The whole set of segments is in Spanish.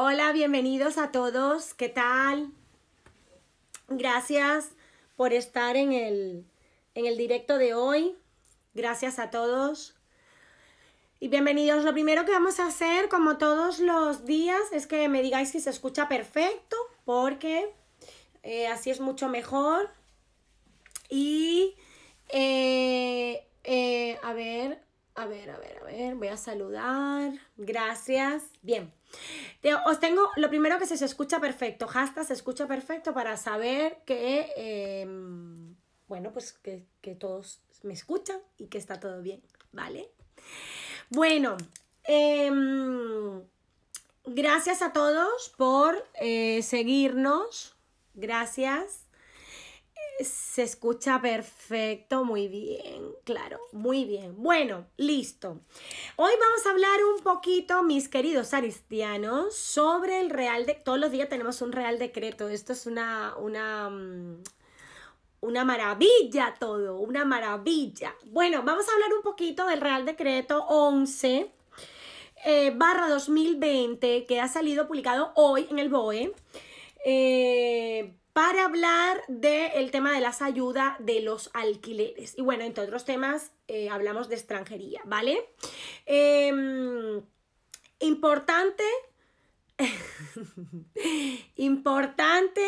Hola, bienvenidos a todos. ¿Qué tal? Gracias por estar en el, en el directo de hoy. Gracias a todos. Y bienvenidos. Lo primero que vamos a hacer, como todos los días, es que me digáis si se escucha perfecto, porque eh, así es mucho mejor. Y, eh, eh, a ver, a ver, a ver, a ver, voy a saludar. Gracias. Bien. os tengo lo primero que se, escucha perfecto. Hasta se escucha perfecto para saber que, em, bueno, pues que, todos me escuchan y que está todo bien, ¿vale? Bueno, em, gracias a todos por eh, seguirnos. Gracias. Se escucha perfecto, muy bien, claro, muy bien. Bueno, listo. Hoy vamos a hablar un poquito, mis queridos aristianos, sobre el Real de... Todos los días tenemos un Real Decreto. Esto es una, una, mm, una maravilla todo, una maravilla. Bueno, vamos a hablar un poquito del Real Decreto 11 eh, barra 2020 que ha salido publicado hoy en el BOE. Eh, para hablar del tema de las ayudas de los alquileres. Y bueno, entre otros temas, eh, hablamos de extranjería, ¿vale? Em, importante Importante.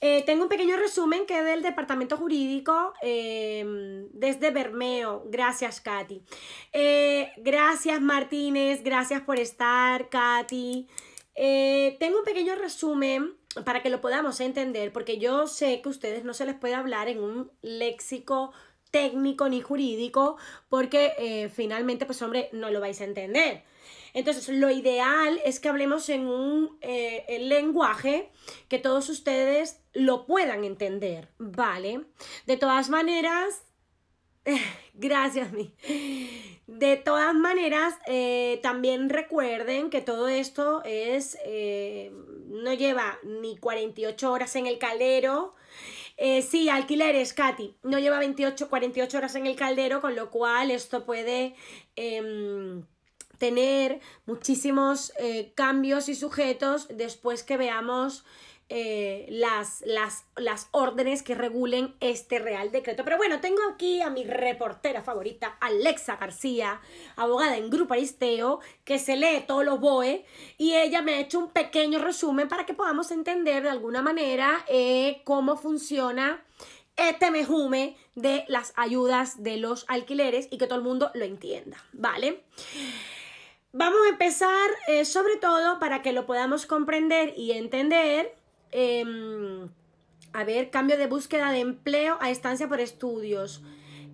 Eh, tengo un pequeño resumen que es del Departamento Jurídico em, desde Bermeo. Gracias, Katy. Eh, gracias, Martínez. Gracias por estar, Katy. tengo un pequeño resumen para que lo podamos entender, porque yo sé que a ustedes no se les puede hablar en un léxico técnico ni jurídico, porque eh, finalmente, pues hombre, no lo vais a entender. Entonces, lo ideal es que hablemos en un eh, lenguaje que todos ustedes lo puedan entender, ¿vale? De todas maneras, gracias a mí. De todas maneras, eh, también recuerden que todo esto es, eh, no lleva ni 48 horas en el caldero. Eh, sí, alquileres, Katy, no lleva 28, 48 horas en el caldero, con lo cual esto puede em, tener muchísimos cambios y sujetos después que veamos eh, las, las, las órdenes que regulen este Real Decreto. Pero bueno, tengo aquí a mi reportera favorita, Alexa García, abogada en Grupo Aristeo, que se lee todos los BOE, y ella me ha hecho un pequeño resumen para que podamos entender de alguna manera eh, cómo funciona este mejume de las ayudas de los alquileres y que todo el mundo lo entienda, ¿vale? Vamos a empezar eh, sobre todo para que lo podamos comprender y entender Em, a ver, cambio de búsqueda de empleo a estancia por estudios.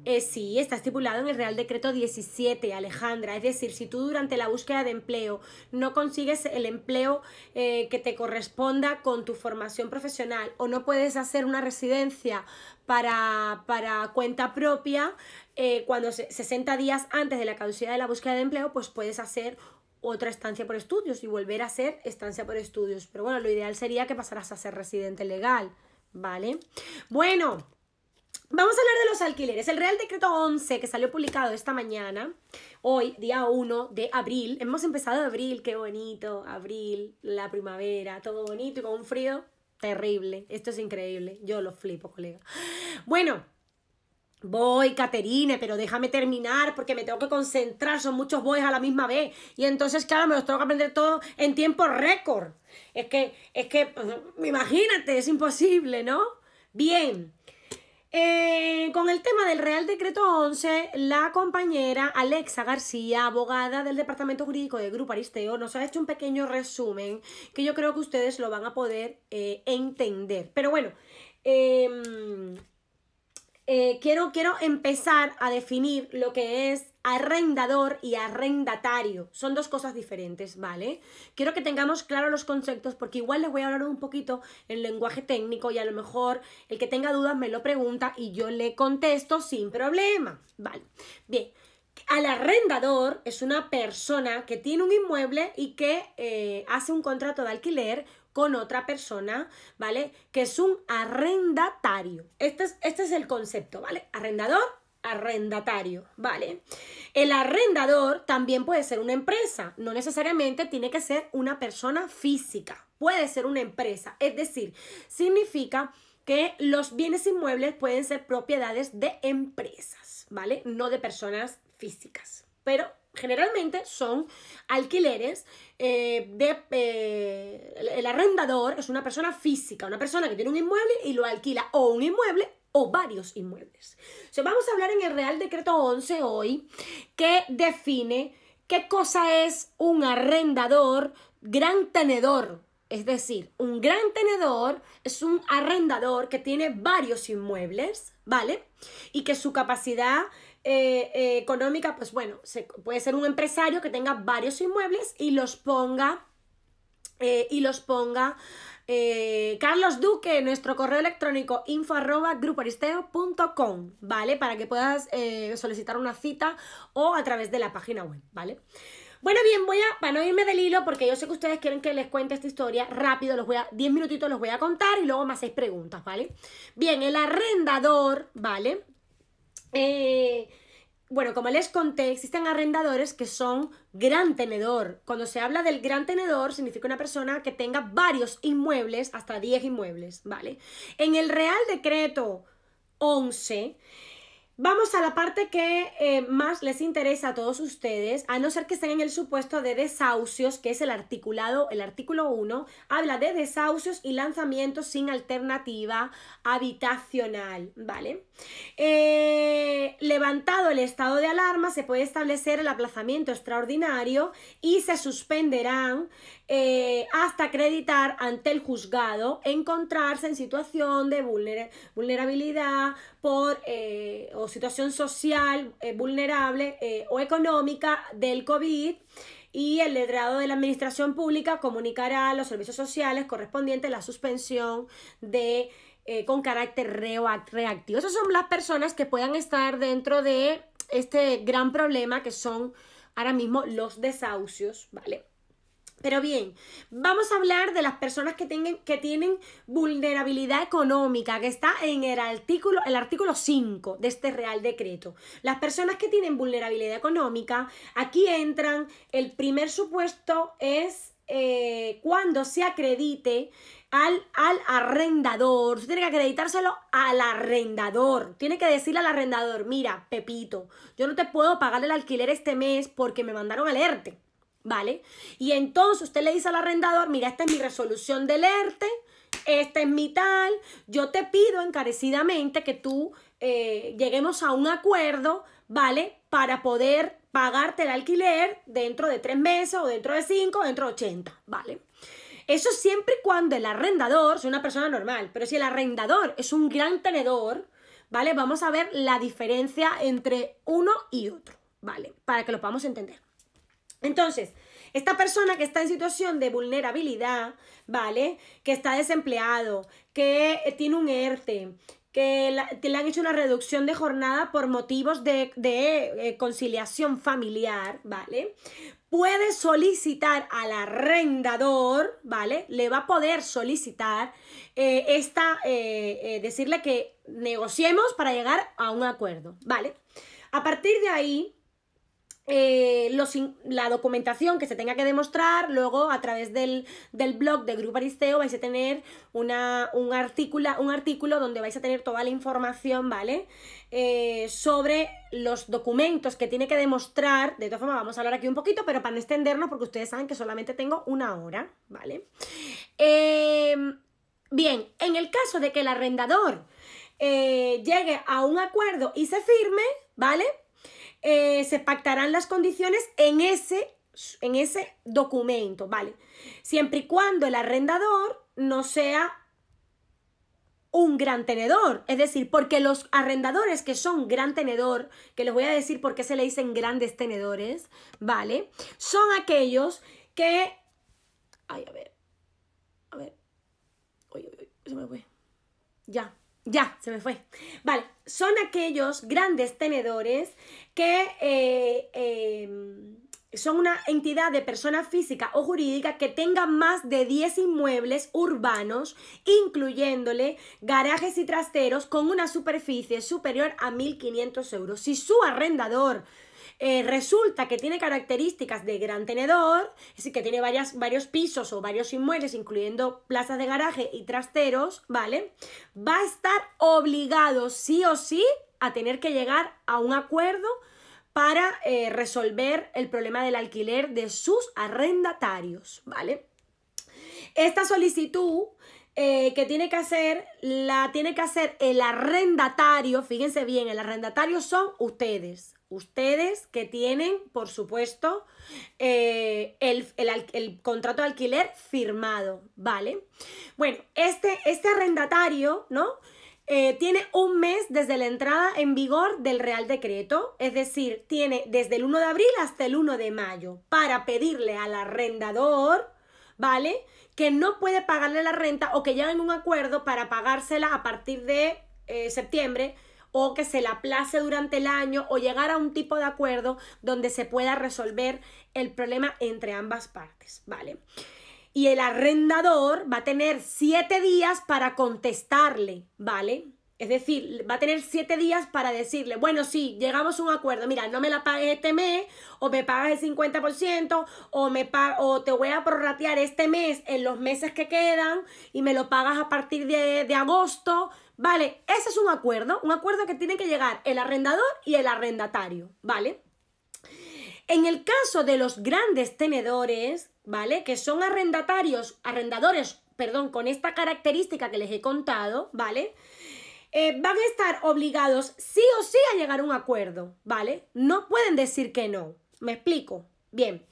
Eh, sí, está estipulado en el Real Decreto 17, Alejandra. Es decir, si tú durante la búsqueda de empleo no consigues el empleo eh, que te corresponda con tu formación profesional o no puedes hacer una residencia para, para cuenta propia, eh, cuando 60 días antes de la caducidad de la búsqueda de empleo, pues puedes hacer otra estancia por estudios y volver a ser estancia por estudios. Pero bueno, lo ideal sería que pasaras a ser residente legal, ¿vale? Bueno, vamos a hablar de los alquileres. El Real Decreto 11 que salió publicado esta mañana, hoy, día 1 de abril. Hemos empezado abril, qué bonito, abril, la primavera, todo bonito y con un frío terrible. Esto es increíble. Yo lo flipo, colega. Bueno, Voy, Caterine, pero déjame terminar porque me tengo que concentrar, son muchos boys a la misma vez. Y entonces, claro, me los tengo que aprender todos en tiempo récord. Es que, es que, imagínate, es imposible, ¿no? Bien. Eh, con el tema del Real Decreto 11, la compañera Alexa García, abogada del Departamento Jurídico de Grupo Aristeo, nos ha hecho un pequeño resumen que yo creo que ustedes lo van a poder eh, entender. Pero bueno, eh, eh, quiero, quiero empezar a definir lo que es arrendador y arrendatario. Son dos cosas diferentes, ¿vale? Quiero que tengamos claros los conceptos porque igual les voy a hablar un poquito en lenguaje técnico y a lo mejor el que tenga dudas me lo pregunta y yo le contesto sin problema. Vale, bien. Al arrendador es una persona que tiene un inmueble y que eh, hace un contrato de alquiler con otra persona, ¿vale? Que es un arrendatario. Este es, este es el concepto, ¿vale? Arrendador, arrendatario, ¿vale? El arrendador también puede ser una empresa, no necesariamente tiene que ser una persona física, puede ser una empresa, es decir, significa que los bienes inmuebles pueden ser propiedades de empresas, ¿vale? No de personas físicas, pero generalmente son alquileres eh, de eh, el, arrendador es una persona física, una persona que tiene un inmueble y lo alquila o un inmueble o varios inmuebles. O vamos a hablar en el Real Decreto 11 hoy que define qué cosa es un arrendador gran tenedor. Es decir, un gran tenedor es un arrendador que tiene varios inmuebles, ¿vale? Y que su capacidad eh, eh, económica, pues bueno, se, puede ser un empresario que tenga varios inmuebles y los ponga, eh, y los ponga, Carlos Duque, nuestro correo electrónico info arroba com, ¿vale? Para que puedas solicitar una cita o a través de la página web, ¿vale? Bueno, bien, voy a, para no irme del hilo, porque yo sé que ustedes quieren que les cuente esta historia rápido, los voy a, 10 minutitos los voy a contar y luego más seis preguntas, ¿vale? Bien, el arrendador, ¿vale? Eh, bueno, como les conté, existen arrendadores que son gran tenedor. Cuando se habla del gran tenedor, significa una persona que tenga varios inmuebles, hasta 10 inmuebles, ¿vale? En el Real Decreto 11, Vamos a la parte que eh, más les interesa a todos ustedes, a no ser que estén en el supuesto de desahucios, que es el articulado, el artículo 1, habla de desahucios y lanzamientos sin alternativa habitacional, ¿vale? Eh, levantado el estado de alarma, se puede establecer el aplazamiento extraordinario y se suspenderán eh, hasta acreditar ante el juzgado encontrarse en situación de vulnerabilidad por, eh, o situación social eh, vulnerable o económica del COVID y el letrado de la administración pública comunicará a los servicios sociales correspondientes la suspensión de con carácter reactivo. Esas son las personas que puedan estar dentro de este gran problema que son ahora mismo los desahucios, ¿vale? Pero bien, vamos a hablar de las personas que, que tienen vulnerabilidad económica, que está en el artículo, el artículo 5 de este Real Decreto. Las personas que tienen vulnerabilidad económica, aquí entran, el primer supuesto es eh, cuando se acredite al, al arrendador. tiene que acreditárselo al arrendador. Tiene que decirle al arrendador, mira, Pepito, yo no te puedo pagar el alquiler este mes porque me mandaron alerte ¿vale? Y entonces usted le dice al arrendador, mira, esta es mi resolución del ERTE, esta es mi tal, yo te pido encarecidamente que tú eh, lleguemos a un acuerdo, ¿vale? Para poder pagarte el alquiler dentro de tres meses o dentro de cinco, dentro de ochenta, ¿vale? Eso siempre y cuando el arrendador sea una persona normal, pero si el arrendador es un gran tenedor, ¿vale? Vamos a ver la diferencia entre uno y otro, ¿vale? Para que lo podamos entender. Entonces, esta persona que está en situación de vulnerabilidad, ¿vale? Que está desempleado, que eh, tiene un ERTE, que le han hecho una reducción de jornada por motivos de, eh, conciliación familiar, ¿vale? Puede solicitar al arrendador, ¿vale? Le va a poder solicitar eh, esta, decirle que negociemos para llegar a un acuerdo, ¿vale? A partir de ahí, eh, los, la documentación que se tenga que demostrar, luego a través del, blog de Grupo Aristeo vais a tener un, un artículo donde vais a tener toda la información, ¿vale? Eh, sobre los documentos que tiene que demostrar, de todas formas vamos a hablar aquí un poquito, pero para no extendernos porque ustedes saben que solamente tengo una hora, ¿vale? Em, bien, en el caso de que el arrendador eh, llegue a un acuerdo y se firme, ¿vale? Eh, se pactarán las condiciones en ese, en ese documento, ¿vale? Siempre y cuando el arrendador no sea un gran tenedor. Es decir, porque los arrendadores que son gran tenedor, que les voy a decir por qué se le dicen grandes tenedores, ¿vale? Son aquellos que... Ay, a ver. A ver. Uy, se me fue. Ya, ya, se me fue. Vale, son aquellos grandes tenedores que eh, em, son una entidad de persona física o jurídica que tenga más de 10 inmuebles urbanos, incluyéndole garajes y trasteros con una superficie superior a 1.500 euros. Si su arrendador eh, resulta que tiene características de gran tenedor, es decir, que tiene varias, varios pisos o varios inmuebles, incluyendo plazas de garaje y trasteros, ¿vale? Va a estar obligado sí o sí a tener que llegar a un acuerdo para eh, resolver el problema del alquiler de sus arrendatarios, ¿vale? Esta solicitud eh, que tiene que hacer, la tiene que hacer el arrendatario, fíjense bien, el arrendatario son ustedes, Ustedes que tienen, por supuesto, eh, el, contrato de alquiler firmado, ¿vale? Bueno, este, este arrendatario, ¿no? Eh, tiene un mes desde la entrada en vigor del Real Decreto, es decir, tiene desde el 1 de abril hasta el 1 de mayo para pedirle al arrendador, ¿vale? Que no puede pagarle la renta o que lleguen un acuerdo para pagársela a partir de eh, septiembre o que se la aplace durante el año o llegar a un tipo de acuerdo donde se pueda resolver el problema entre ambas partes, ¿vale? Y el arrendador va a tener siete días para contestarle, ¿vale? Es decir, va a tener siete días para decirle, bueno, sí, llegamos a un acuerdo, mira, no me la pagues este mes, o me pagas el 50%, o, me o te voy a prorratear este mes en los meses que quedan, y me lo pagas a partir de, de agosto, Vale, ese es un acuerdo, un acuerdo que tiene que llegar el arrendador y el arrendatario, ¿vale? En el caso de los grandes tenedores, ¿vale? Que son arrendatarios, arrendadores, perdón, con esta característica que les he contado, ¿vale? Eh, van a estar obligados sí o sí a llegar a un acuerdo, ¿vale? No pueden decir que no. Me explico. Bien.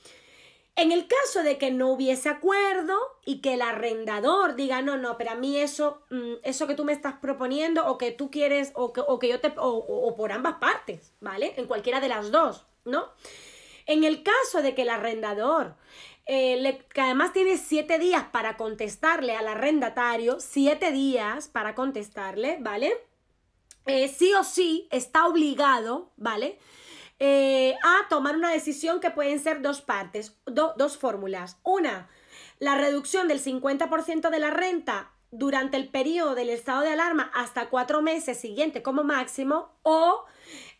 En el caso de que no hubiese acuerdo y que el arrendador diga, no, no, pero a mí eso, mm, eso que tú me estás proponiendo o que tú quieres o que, yo te, o, o por ambas partes, ¿vale? En cualquiera de las dos, ¿no? En el caso de que el arrendador, eh, que además tiene siete días para contestarle al arrendatario, siete días para contestarle, ¿vale? Eh, sí o sí está obligado, ¿vale? Eh, a tomar una decisión que pueden ser dos partes, dos fórmulas. Una, la reducción del 50% de la renta durante el periodo del estado de alarma hasta cuatro meses siguiente como máximo o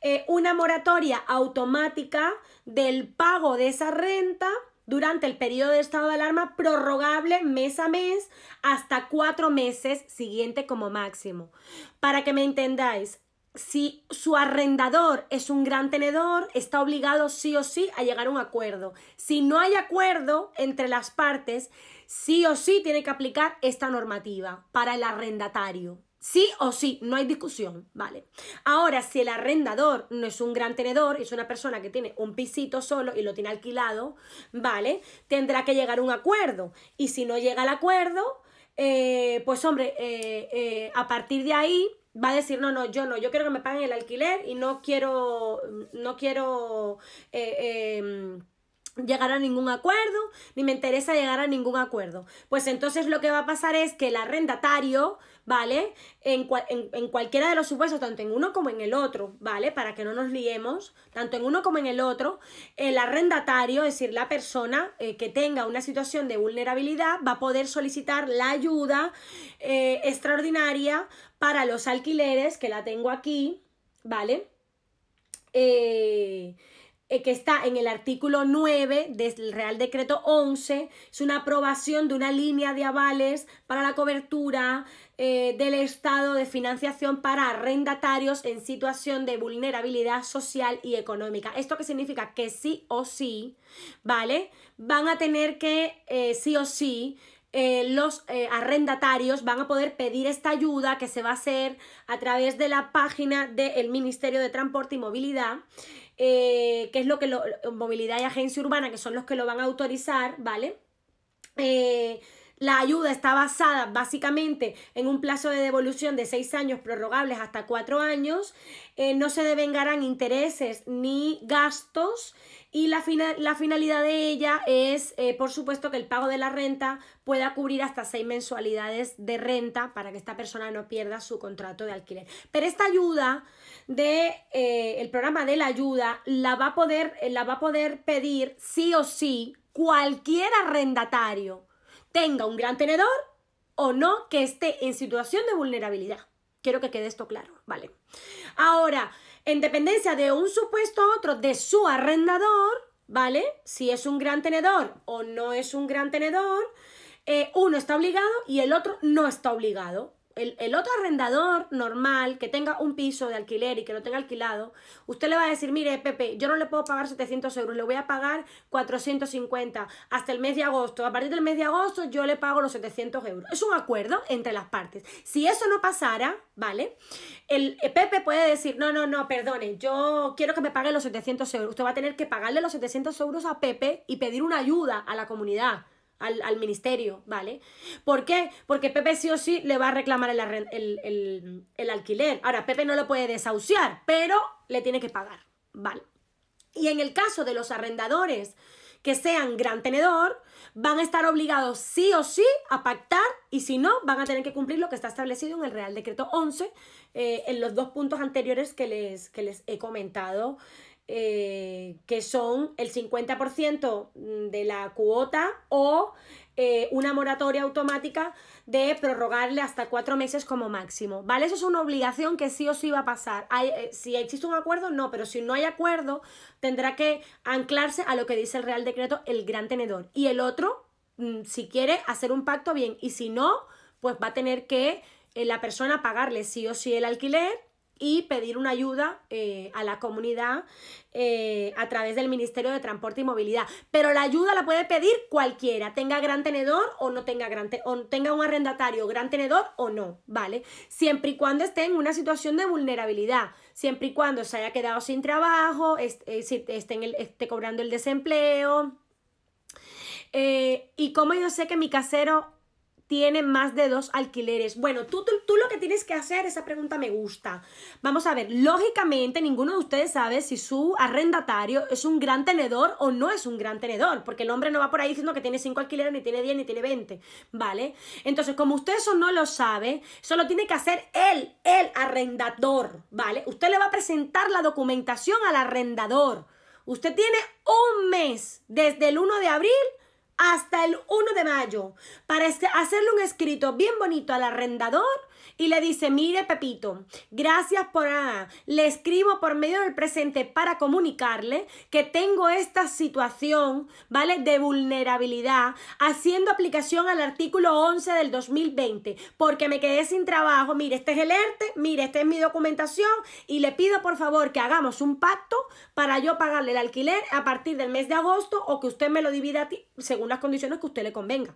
eh, una moratoria automática del pago de esa renta durante el periodo de estado de alarma prorrogable mes a mes hasta cuatro meses siguiente como máximo. Para que me entendáis, si su arrendador es un gran tenedor, está obligado sí o sí a llegar a un acuerdo. Si no hay acuerdo entre las partes, sí o sí tiene que aplicar esta normativa para el arrendatario. Sí o sí, no hay discusión, ¿vale? Ahora, si el arrendador no es un gran tenedor, es una persona que tiene un pisito solo y lo tiene alquilado, ¿vale? Tendrá que llegar a un acuerdo. Y si no llega al acuerdo, eh, pues hombre, eh, eh, a partir de ahí va a decir, no, no, yo no, yo quiero que me paguen el alquiler y no quiero, no quiero eh, em, llegar a ningún acuerdo, ni me interesa llegar a ningún acuerdo. Pues entonces lo que va a pasar es que el arrendatario ¿vale? En, cualquiera de los supuestos, tanto en uno como en el otro, ¿vale? Para que no nos liemos, tanto en uno como en el otro, el arrendatario, es decir, la persona eh, que tenga una situación de vulnerabilidad, va a poder solicitar la ayuda eh, extraordinaria para los alquileres, que la tengo aquí, ¿vale? Eh, eh, que está en el artículo 9 del Real Decreto 11, es una aprobación de una línea de avales para la cobertura eh, del Estado de financiación para arrendatarios en situación de vulnerabilidad social y económica. ¿Esto que significa? Que sí o sí, ¿vale? Van a tener que, eh, sí o sí, los arrendatarios van a poder pedir esta ayuda que se va a hacer a través de la página del Ministerio de Transporte y Movilidad eh, que es lo que lo, movilidad y agencia urbana, que son los que lo van a autorizar, ¿vale? Eh, la ayuda está basada básicamente en un plazo de devolución de seis años prorrogables hasta cuatro años. Eh, no se devengarán intereses ni gastos y la, finalidad de ella es, por supuesto, que el pago de la renta pueda cubrir hasta seis mensualidades de renta para que esta persona no pierda su contrato de alquiler. Pero esta ayuda de eh, el programa de la ayuda la va a poder, eh, la va a poder pedir sí o sí cualquier arrendatario, tenga un gran tenedor o no que esté en situación de vulnerabilidad. Quiero que quede esto claro, ¿vale? Ahora, en dependencia de un supuesto otro de su arrendador, ¿vale? Si es un gran tenedor o no es un gran tenedor, eh, uno está obligado y el otro no está obligado el, otro arrendador normal que tenga un piso de alquiler y que lo tenga alquilado, usted le va a decir, mire, Pepe, yo no le puedo pagar 700 euros, le voy a pagar 450 hasta el mes de agosto. A partir del mes de agosto yo le pago los 700 euros. Es un acuerdo entre las partes. Si eso no pasara, ¿vale? El, eh, Pepe puede decir, no, no, no, perdone, yo quiero que me pague los 700 euros. Usted va a tener que pagarle los 700 euros a Pepe y pedir una ayuda a la comunidad al, ministerio, ¿vale? ¿Por qué? Porque Pepe sí o sí le va a reclamar el, alquiler. Ahora, Pepe no lo puede desahuciar, pero le tiene que pagar, ¿vale? Y en el caso de los arrendadores que sean gran tenedor, van a estar obligados sí o sí a pactar y si no, van a tener que cumplir lo que está establecido en el Real Decreto 11, eh, en los dos puntos anteriores que les, que les he comentado eh, que son el 50% mm, de la cuota o eh, una moratoria automática de prorrogarle hasta cuatro meses como máximo, ¿vale? Eso es una obligación que sí o sí va a pasar. Hay, eh, si existe un acuerdo, no, pero si no hay acuerdo, tendrá que anclarse a lo que dice el Real Decreto el gran tenedor. Y el otro, mm, si quiere hacer un pacto, bien, y si no, pues va a tener que la persona pagarle sí o sí el alquiler y pedir una ayuda eh, a la comunidad eh, a través del Ministerio de Transporte y Movilidad. Pero la ayuda la puede pedir cualquiera, tenga gran tenedor o no tenga gran o tenga un arrendatario gran tenedor o no, ¿vale? Siempre y cuando esté en una situación de vulnerabilidad, siempre y cuando se haya quedado sin trabajo, eh, esté, esté, esté cobrando el desempleo. y como yo sé que mi casero tiene más de dos alquileres. Bueno, tú, tú, lo que tienes que hacer, esa pregunta me gusta. Vamos a ver, lógicamente ninguno de ustedes sabe si su arrendatario es un gran tenedor o no es un gran tenedor, porque el hombre no va por ahí diciendo que tiene cinco alquileres, ni tiene diez, ni tiene 20, ¿vale? Entonces, como usted eso no lo sabe, solo tiene que hacer él, el arrendador, ¿vale? Usted le va a presentar la documentación al arrendador. Usted tiene un mes desde el 1 de abril hasta el 1 de mayo para este, hacerle un escrito bien bonito al arrendador y le dice, mire Pepito, gracias por... nada, ah, le escribo por medio del presente para comunicarle que tengo esta situación, ¿vale? De vulnerabilidad, haciendo aplicación al artículo 11 del 2020, porque me quedé sin trabajo, mire, este es el ERTE, mire, esta es mi documentación y le pido por favor que hagamos un pacto para yo pagarle el alquiler a partir del mes de agosto o que usted me lo divida a ti, según las condiciones que usted le convenga.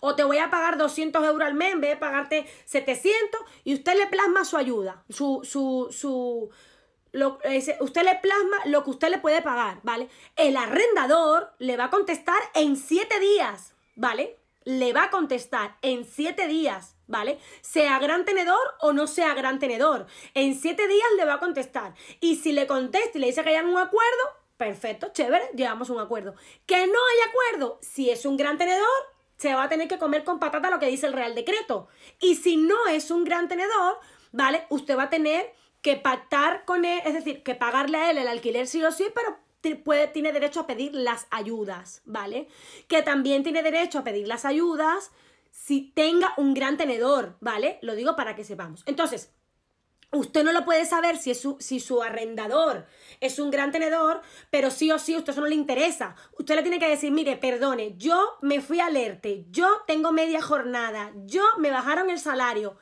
O te voy a pagar 200 euros al mes en vez de pagarte 700 y usted le plasma su ayuda, su, su, su, lo, usted le plasma lo que usted le puede pagar, ¿vale? El arrendador le va a contestar en 7 días, ¿vale? Le va a contestar en 7 días. ¿vale? Sea gran tenedor o no sea gran tenedor. En 7 días le va a contestar. Y si le contesta y le dice que hayan un acuerdo, perfecto, chévere, llevamos un acuerdo. Que no hay acuerdo, si es un gran tenedor, se va a tener que comer con patata lo que dice el Real Decreto. Y si no es un gran tenedor, ¿vale? Usted va a tener que pactar con él, es decir, que pagarle a él el alquiler sí o sí, pero tiene derecho a pedir las ayudas, ¿vale? Que también tiene derecho a pedir las ayudas si tenga un gran tenedor, ¿vale? Lo digo para que sepamos. Entonces, Usted no lo puede saber si, es su, si su arrendador es un gran tenedor, pero sí o sí, a usted eso no le interesa. Usted le tiene que decir, mire, perdone, yo me fui a alerte, yo tengo media jornada, yo me bajaron el salario,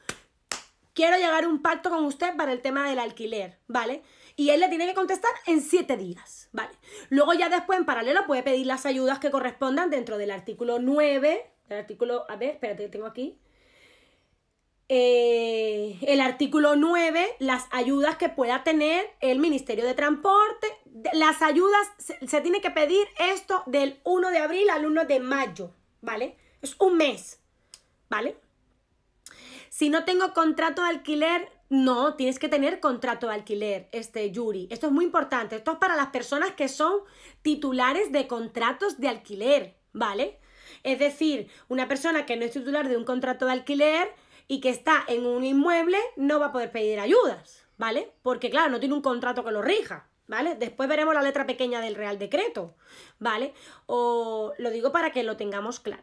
quiero llegar a un pacto con usted para el tema del alquiler, ¿vale? Y él le tiene que contestar en siete días, ¿vale? Luego ya después, en paralelo, puede pedir las ayudas que correspondan dentro del artículo 9, del artículo, a ver, espérate, tengo aquí, eh, el artículo 9, las ayudas que pueda tener el Ministerio de Transporte. las ayudas se, tiene que pedir esto del 1 de abril al 1 de mayo, ¿vale? Es un mes, ¿vale? Si no tengo contrato de alquiler, no, tienes que tener contrato de alquiler, este Yuri. Esto es muy importante. Esto es para las personas que son titulares de contratos de alquiler, ¿vale? Es decir, una persona que no es titular de un contrato de alquiler, y que está en un inmueble, no va a poder pedir ayudas, ¿vale? Porque claro, no tiene un contrato que lo rija. ¿vale? Después veremos la letra pequeña del Real Decreto, ¿vale? O lo digo para que lo tengamos claro.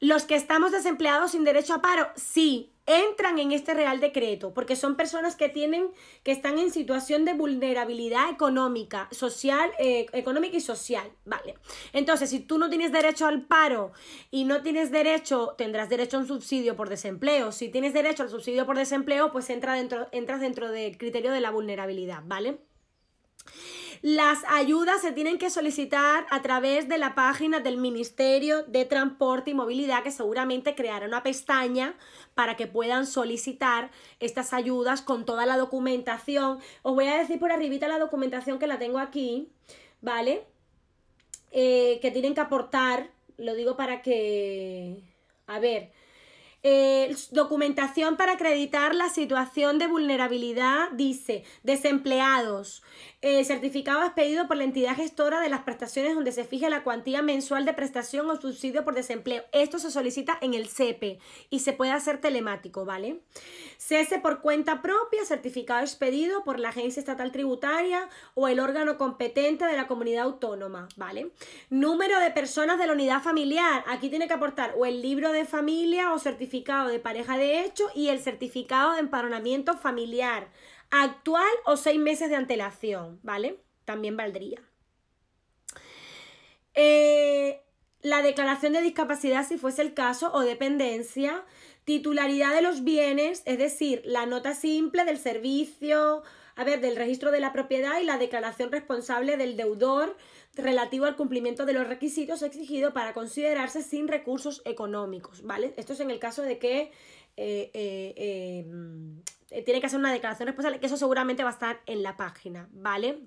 Los que estamos desempleados sin derecho a paro, sí, entran en este Real Decreto, porque son personas que tienen, que están en situación de vulnerabilidad económica, social, eh, económica y social, ¿vale? Entonces, si tú no tienes derecho al paro y no tienes derecho, tendrás derecho a un subsidio por desempleo. Si tienes derecho al subsidio por desempleo, pues entra dentro, entras dentro del criterio de la vulnerabilidad, ¿vale? Las ayudas se tienen que solicitar a través de la página del Ministerio de Transporte y Movilidad, que seguramente creará una pestaña para que puedan solicitar estas ayudas con toda la documentación. Os voy a decir por arribita la documentación que la tengo aquí, ¿vale? Eh, que tienen que aportar, lo digo para que... A ver, eh, documentación para acreditar la situación de vulnerabilidad, dice, desempleados, eh, certificado expedido por la entidad gestora de las prestaciones donde se fija la cuantía mensual de prestación o subsidio por desempleo. Esto se solicita en el CEPE y se puede hacer telemático, ¿vale? Cese por cuenta propia, certificado expedido por la agencia estatal tributaria o el órgano competente de la comunidad autónoma, ¿vale? Número de personas de la unidad familiar. Aquí tiene que aportar o el libro de familia o certificado de pareja de hecho y el certificado de empadronamiento familiar actual o seis meses de antelación, ¿vale? También valdría. Eh, la declaración de discapacidad, si fuese el caso, o dependencia, titularidad de los bienes, es decir, la nota simple del servicio, a ver, del registro de la propiedad y la declaración responsable del deudor relativo al cumplimiento de los requisitos exigidos para considerarse sin recursos económicos, ¿vale? Esto es en el caso de que eh, eh, eh, tiene que hacer una declaración responsable, que eso seguramente va a estar en la página, ¿vale?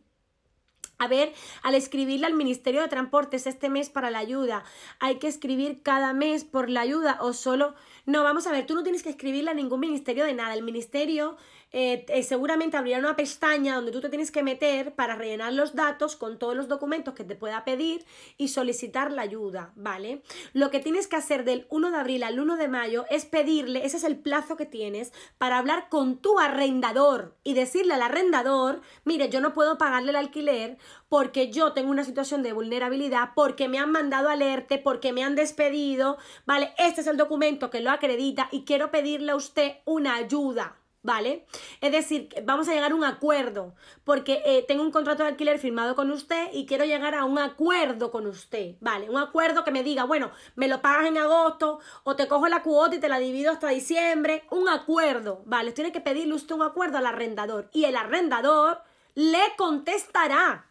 A ver, al escribirle al Ministerio de Transportes este mes para la ayuda, ¿hay que escribir cada mes por la ayuda o solo? No, vamos a ver, tú no tienes que escribirle a ningún ministerio de nada. El ministerio eh, eh, seguramente abrirá una pestaña donde tú te tienes que meter para rellenar los datos con todos los documentos que te pueda pedir y solicitar la ayuda, ¿vale? Lo que tienes que hacer del 1 de abril al 1 de mayo es pedirle, ese es el plazo que tienes, para hablar con tu arrendador y decirle al arrendador, mire, yo no puedo pagarle el alquiler porque yo tengo una situación de vulnerabilidad, porque me han mandado alerte, porque me han despedido, ¿vale? Este es el documento que lo acredita y quiero pedirle a usted una ayuda. ¿vale? Es decir, vamos a llegar a un acuerdo, porque eh, tengo un contrato de alquiler firmado con usted y quiero llegar a un acuerdo con usted, ¿vale? Un acuerdo que me diga, bueno, me lo pagas en agosto o te cojo la cuota y te la divido hasta diciembre, un acuerdo, ¿vale? Tiene que pedirle usted un acuerdo al arrendador y el arrendador le contestará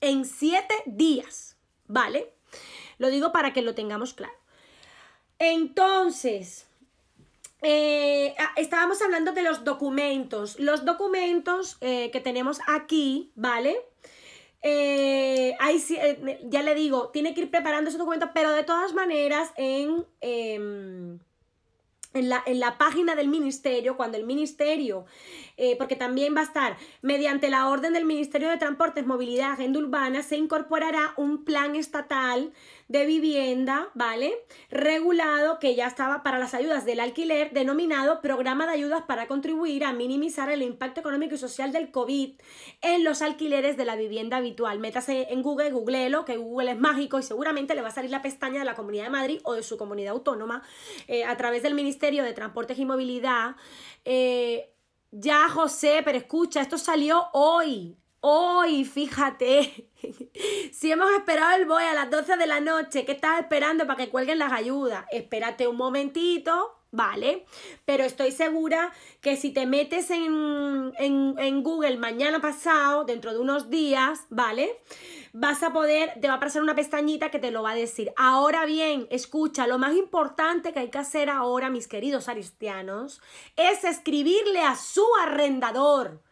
en siete días, ¿vale? Lo digo para que lo tengamos claro. Entonces, eh, ah, estábamos hablando de los documentos. Los documentos eh, que tenemos aquí, ¿vale? Eh, ahí ya le digo, tiene que ir preparando ese documento, pero de todas maneras, en, em, en, la, página del ministerio, cuando el ministerio, porque también va a estar, mediante la orden del Ministerio de Transportes, Movilidad, Agenda Urbana, se incorporará un plan estatal de vivienda, ¿vale? Regulado que ya estaba para las ayudas del alquiler, denominado Programa de Ayudas para contribuir a minimizar el impacto económico y social del COVID en los alquileres de la vivienda habitual. Métase en Google, googleelo, que Google es mágico y seguramente le va a salir la pestaña de la Comunidad de Madrid o de su comunidad autónoma eh, a través del Ministerio de Transportes y Movilidad. Eh, ya, José, pero escucha, esto salió hoy hoy, fíjate. si hemos esperado el boy a las 12 de la noche, ¿qué estás esperando para que cuelguen las ayudas? Espérate un momentito, ¿vale? Pero estoy segura que si te metes en, en, Google mañana pasado, dentro de unos días, ¿vale? Vas a poder, te va a pasar una pestañita que te lo va a decir. Ahora bien, escucha, lo más importante que hay que hacer ahora, mis queridos aristianos, es escribirle a su arrendador.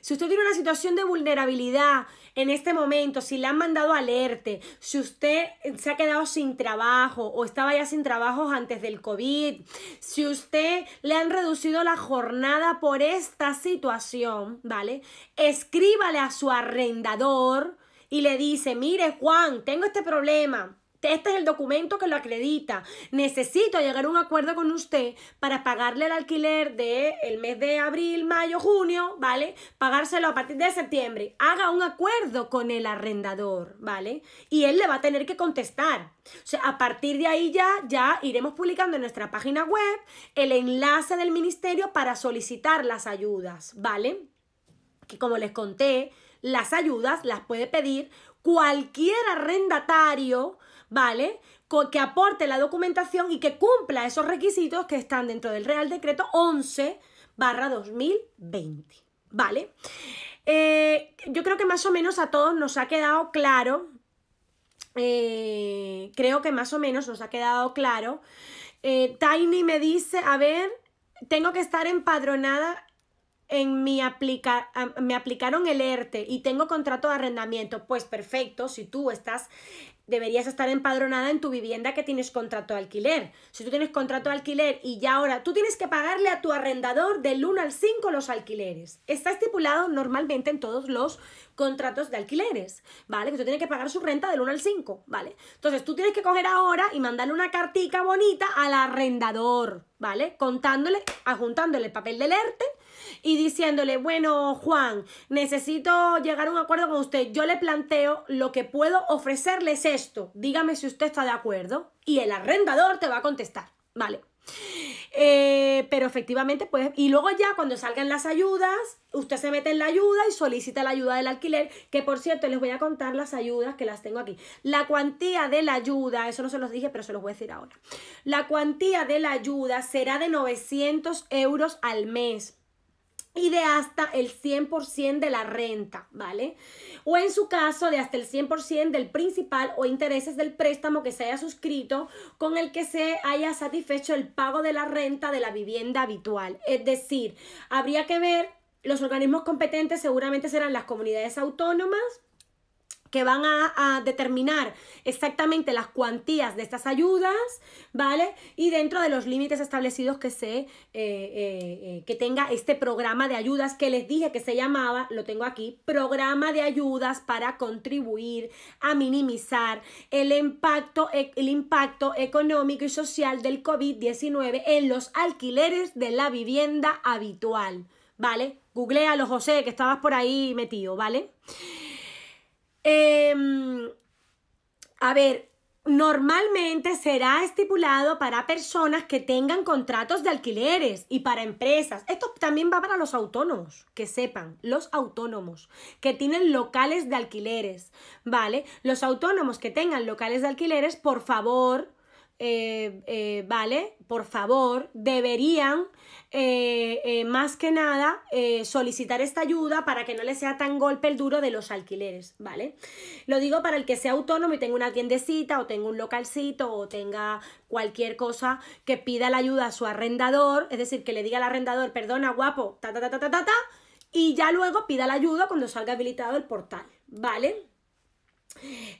Si usted tiene una situación de vulnerabilidad en este momento, si le han mandado alerte, si usted se ha quedado sin trabajo o estaba ya sin trabajo antes del COVID, si usted le han reducido la jornada por esta situación, ¿vale? Escríbale a su arrendador y le dice, mire Juan, tengo este problema este es el documento que lo acredita, necesito llegar a un acuerdo con usted para pagarle el alquiler del el mes de abril, mayo, junio, ¿vale? Pagárselo a partir de septiembre. Haga un acuerdo con el arrendador, ¿vale? Y él le va a tener que contestar. O sea, a partir de ahí ya, ya iremos publicando en nuestra página web el enlace del ministerio para solicitar las ayudas, ¿vale? Que como les conté, las ayudas las puede pedir cualquier arrendatario ¿vale? que aporte la documentación y que cumpla esos requisitos que están dentro del Real Decreto 11 barra 2020, ¿vale? Eh, yo creo que más o menos a todos nos ha quedado claro, eh, creo que más o menos nos ha quedado claro. Eh, Tiny me dice, a ver, tengo que estar empadronada en mi aplica me aplicaron el ERTE y tengo contrato de arrendamiento, pues perfecto, si tú estás deberías estar empadronada en tu vivienda que tienes contrato de alquiler. Si tú tienes contrato de alquiler y ya ahora tú tienes que pagarle a tu arrendador del 1 al 5 los alquileres. Está estipulado normalmente en todos los contratos de alquileres, ¿vale? Que tú tienes que pagar su renta del 1 al 5, ¿vale? Entonces tú tienes que coger ahora y mandarle una cartica bonita al arrendador, ¿vale? Contándole, ajuntándole el papel del ERTE y diciéndole, bueno, Juan, necesito llegar a un acuerdo con usted. Yo le planteo, lo que puedo ofrecerles esto. Dígame si usted está de acuerdo. Y el arrendador te va a contestar. Vale. Eh, pero efectivamente, pues, y luego ya cuando salgan las ayudas, usted se mete en la ayuda y solicita la ayuda del alquiler, que por cierto, les voy a contar las ayudas que las tengo aquí. La cuantía de la ayuda, eso no se los dije, pero se los voy a decir ahora. La cuantía de la ayuda será de 900 euros al mes y de hasta el 100% de la renta, ¿vale? O en su caso, de hasta el 100% del principal o intereses del préstamo que se haya suscrito con el que se haya satisfecho el pago de la renta de la vivienda habitual. Es decir, habría que ver, los organismos competentes seguramente serán las comunidades autónomas, que van a, determinar exactamente las cuantías de estas ayudas, ¿vale? Y dentro de los límites establecidos que se, eh, eh, eh, que tenga este programa de ayudas que les dije que se llamaba, lo tengo aquí, programa de ayudas para contribuir a minimizar el impacto, e, el impacto económico y social del COVID-19 en los alquileres de la vivienda habitual, ¿vale? Googlealo, José, que estabas por ahí metido, ¿vale? Em, a ver, normalmente será estipulado para personas que tengan contratos de alquileres y para empresas. Esto también va para los autónomos, que sepan, los autónomos que tienen locales de alquileres, ¿vale? Los autónomos que tengan locales de alquileres, por favor, eh, eh, ¿vale? Por favor, deberían eh, más que nada solicitar esta ayuda para que no les sea tan golpe el duro de los alquileres, ¿vale? Lo digo para el que sea autónomo y tenga una tiendecita o tenga un localcito o tenga cualquier cosa que pida la ayuda a su arrendador, es decir, que le diga al arrendador, perdona, guapo, ta, ta, ta, ta, ta, ta, ta y ya luego pida la ayuda cuando salga habilitado el portal, ¿vale?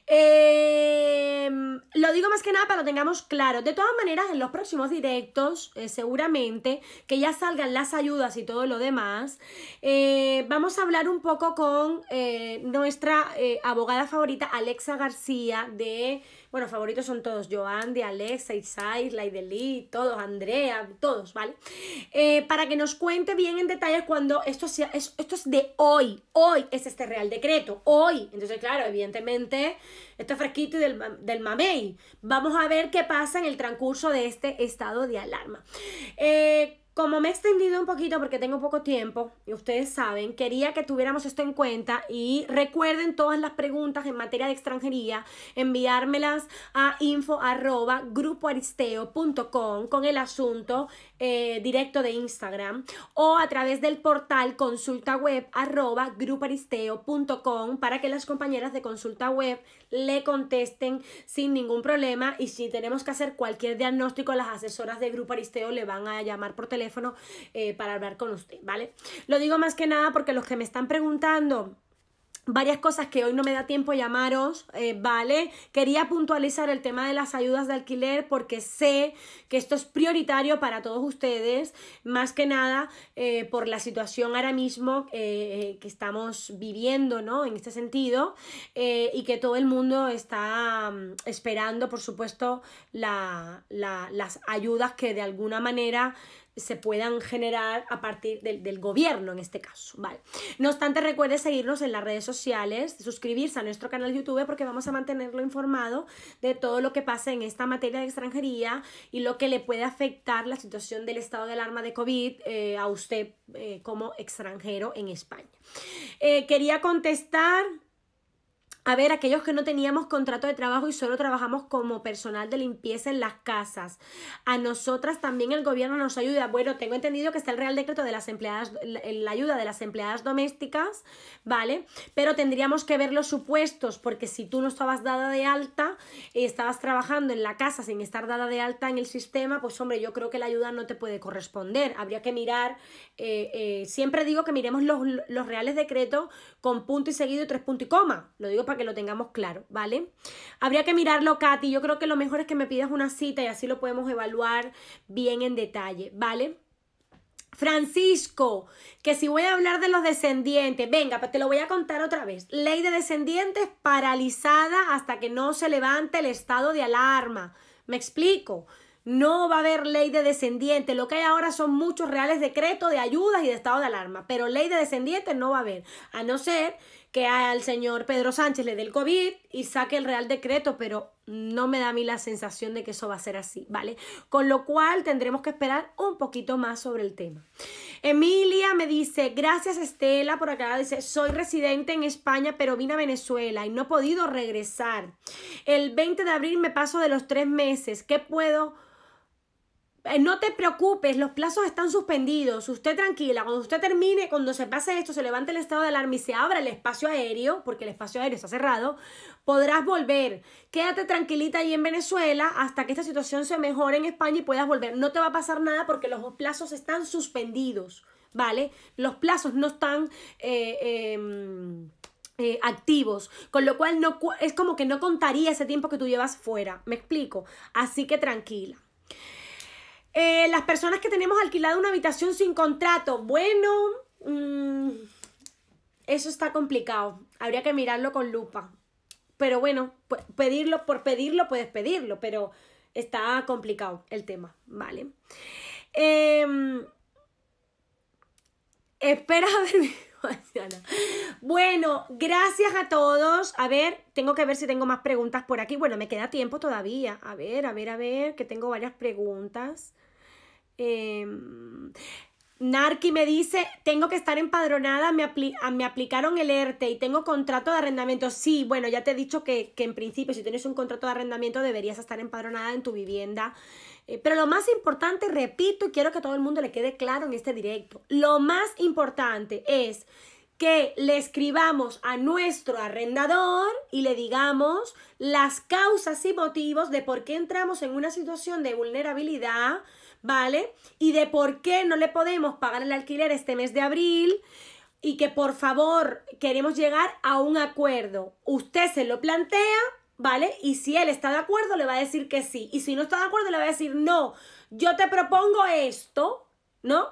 Em, lo digo más que nada para que lo tengamos claro. De todas maneras, en los próximos directos, eh, seguramente que ya salgan las ayudas y todo lo demás, eh, vamos a hablar un poco con eh, nuestra abogada favorita, Alexa García, de bueno, favoritos son todos, Joan, de Alexa, Isai, Laidelí, todos, Andrea, todos, ¿vale? Eh, para que nos cuente bien en detalle cuando esto, sea, es, esto es de hoy, hoy es este Real Decreto, hoy. Entonces, claro, evidentemente, esto es fresquito y del, del mamey. Vamos a ver qué pasa en el transcurso de este estado de alarma. Eh, como me he extendido un poquito porque tengo poco tiempo y ustedes saben, quería que tuviéramos esto en cuenta y recuerden todas las preguntas en materia de extranjería, enviármelas a info.grupoaristeo.com con el asunto eh, directo de Instagram o a través del portal consulta web para que las compañeras de consulta web le contesten sin ningún problema y si tenemos que hacer cualquier diagnóstico, las asesoras de Grupo Aristeo le van a llamar por teléfono eh, para hablar con usted, ¿vale? Lo digo más que nada porque los que me están preguntando varias cosas que hoy no me da tiempo llamaros, eh, ¿vale? Quería puntualizar el tema de las ayudas de alquiler porque sé que esto es prioritario para todos ustedes, más que nada eh, por la situación ahora mismo que estamos viviendo, ¿no? En este sentido, y que todo el mundo está mm, esperando, por supuesto, las ayudas que de alguna manera se puedan generar a partir del, gobierno en este caso, No obstante, recuerde seguirnos en las redes sociales, suscribirse a nuestro canal de YouTube porque vamos a mantenerlo informado de todo lo que pasa en esta materia de extranjería y lo que le puede afectar la situación del estado de alarma de COVID eh, a usted eh, como extranjero en España. Eh, quería contestar a ver aquellos que no teníamos contrato de trabajo y solo trabajamos como personal de limpieza en las casas. A nosotras también el gobierno nos ayuda. Bueno, tengo entendido que está el Real Decreto de las empleadas, la ayuda de las empleadas domésticas, ¿vale? Pero tendríamos que ver los supuestos, porque si tú no estabas dada de alta y estabas trabajando en la casa sin estar dada de alta en el sistema, pues hombre, yo creo que la ayuda no te puede corresponder. Habría que mirar, eh, eh, siempre digo que miremos los, reales decretos con punto y seguido y tres punto y coma. Lo digo para para que lo tengamos claro, ¿vale? Habría que mirarlo, Katy. Yo creo que lo mejor es que me pidas una cita y así lo podemos evaluar bien en detalle, ¿vale? Francisco, que si voy a hablar de los descendientes, venga, pues te lo voy a contar otra vez. Ley de descendientes paralizada hasta que no se levante el estado de alarma. ¿Me explico? No va a haber ley de descendientes. Lo que hay ahora son muchos reales decretos de ayudas y de estado de alarma, pero ley de descendientes no va a haber, a no ser que al señor Pedro Sánchez le dé el COVID y saque el Real Decreto, pero no me da a mí la sensación de que eso va a ser así, ¿vale? Con lo cual tendremos que esperar un poquito más sobre el tema. Emilia me dice, gracias Estela por acá, dice, soy residente en España, pero vine a Venezuela y no he podido regresar. El 20 de abril me paso de los tres meses, ¿qué puedo eh, no te preocupes, los plazos están suspendidos. Usted tranquila, cuando usted termine, cuando se pase esto, se levante el estado de alarma y se abra el espacio aéreo, porque el espacio aéreo está cerrado, podrás volver. Quédate tranquilita ahí en Venezuela hasta que esta situación se mejore en España y puedas volver. No te va a pasar nada porque los plazos están suspendidos, ¿vale? Los plazos no están... Eh, em, eh, activos, con lo cual no es como que no contaría ese tiempo que tú llevas fuera, me explico, así que tranquila. Eh, las personas que tenemos alquilada una habitación sin contrato, bueno, mm, eso está complicado. Habría que mirarlo con lupa. Pero bueno, pedirlo por pedirlo puedes pedirlo, pero está complicado el tema, ¿vale? Em, espera a Bueno, gracias a todos. A ver, tengo que ver si tengo más preguntas por aquí. Bueno, me queda tiempo todavía. A ver, a ver, a ver, que tengo varias preguntas. Em, Narki me dice, tengo que estar empadronada, me, ah, me, aplicaron el ERTE y tengo contrato de arrendamiento. Sí, bueno, ya te he dicho que, en principio si tienes un contrato de arrendamiento deberías estar empadronada en tu vivienda. Eh, pero lo más importante, repito, y quiero que todo el mundo le quede claro en este directo, lo más importante es que le escribamos a nuestro arrendador y le digamos las causas y motivos de por qué entramos en una situación de vulnerabilidad ¿vale? Y de por qué no le podemos pagar el alquiler este mes de abril y que por favor queremos llegar a un acuerdo. Usted se lo plantea, ¿vale? Y si él está de acuerdo, le va a decir que sí. Y si no está de acuerdo, le va a decir, no, yo te propongo esto, ¿no?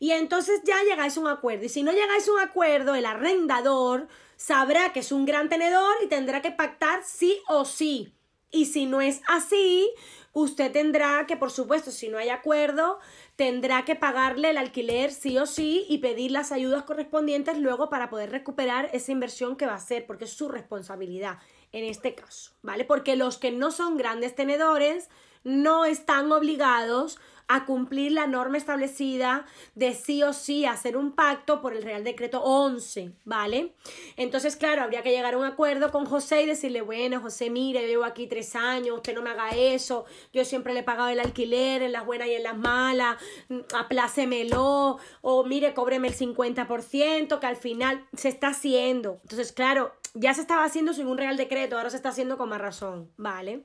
Y entonces ya llegáis a un acuerdo. Y si no llegáis a un acuerdo, el arrendador sabrá que es un gran tenedor y tendrá que pactar sí o sí. Y si no es así, usted tendrá que, por supuesto, si no hay acuerdo, tendrá que pagarle el alquiler sí o sí y pedir las ayudas correspondientes luego para poder recuperar esa inversión que va a hacer, porque es su responsabilidad en este caso, ¿vale? Porque los que no son grandes tenedores no están obligados a cumplir la norma establecida de sí o sí hacer un pacto por el Real Decreto 11, ¿vale? Entonces, claro, habría que llegar a un acuerdo con José y decirle, bueno, José, mire, llevo aquí tres años, que no me haga eso, yo siempre le he pagado el alquiler en las buenas y en las malas, mm, aplácemelo, o mire, cóbreme el 50%, que al final se está haciendo. Entonces, claro, ya se estaba haciendo según un Real Decreto, ahora se está haciendo con más razón, ¿vale?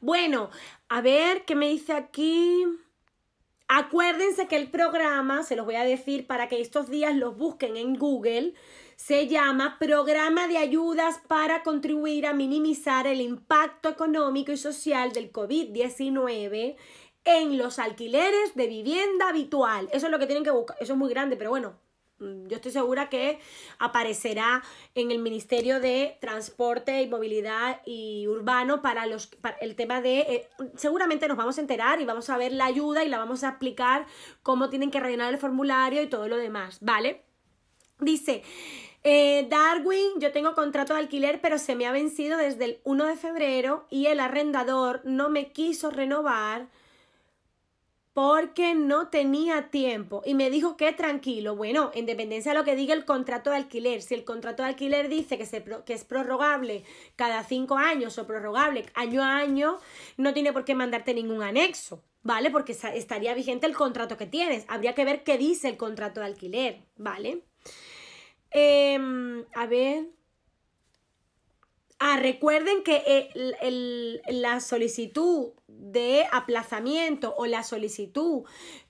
Bueno, a ver, ¿qué me dice aquí? Acuérdense que el programa, se los voy a decir para que estos días los busquen en Google, se llama Programa de Ayudas para contribuir a minimizar el impacto económico y social del COVID-19 en los alquileres de vivienda habitual. Eso es lo que tienen que buscar. Eso es muy grande, pero bueno, Mm, yo estoy segura que aparecerá en el Ministerio de Transporte y Movilidad y Urbano para, los, el tema de... Eh, seguramente nos vamos a enterar y vamos a ver la ayuda y la vamos a explicar cómo tienen que rellenar el formulario y todo lo demás, ¿vale? Dice... Eh, Darwin, yo tengo contrato de alquiler, pero se me ha vencido desde el 1 de febrero y el arrendador no me quiso renovar porque no tenía tiempo y me dijo que tranquilo. Bueno, en dependencia de lo que diga el contrato de alquiler, si el contrato de alquiler dice que, es prorrogable cada cinco años o prorrogable año a año, no tiene por qué mandarte ningún anexo, ¿vale? Porque estaría vigente el contrato que tienes. Habría que ver qué dice el contrato de alquiler, ¿vale? Em, a ver, Ah, recuerden que eh, la solicitud de aplazamiento o la solicitud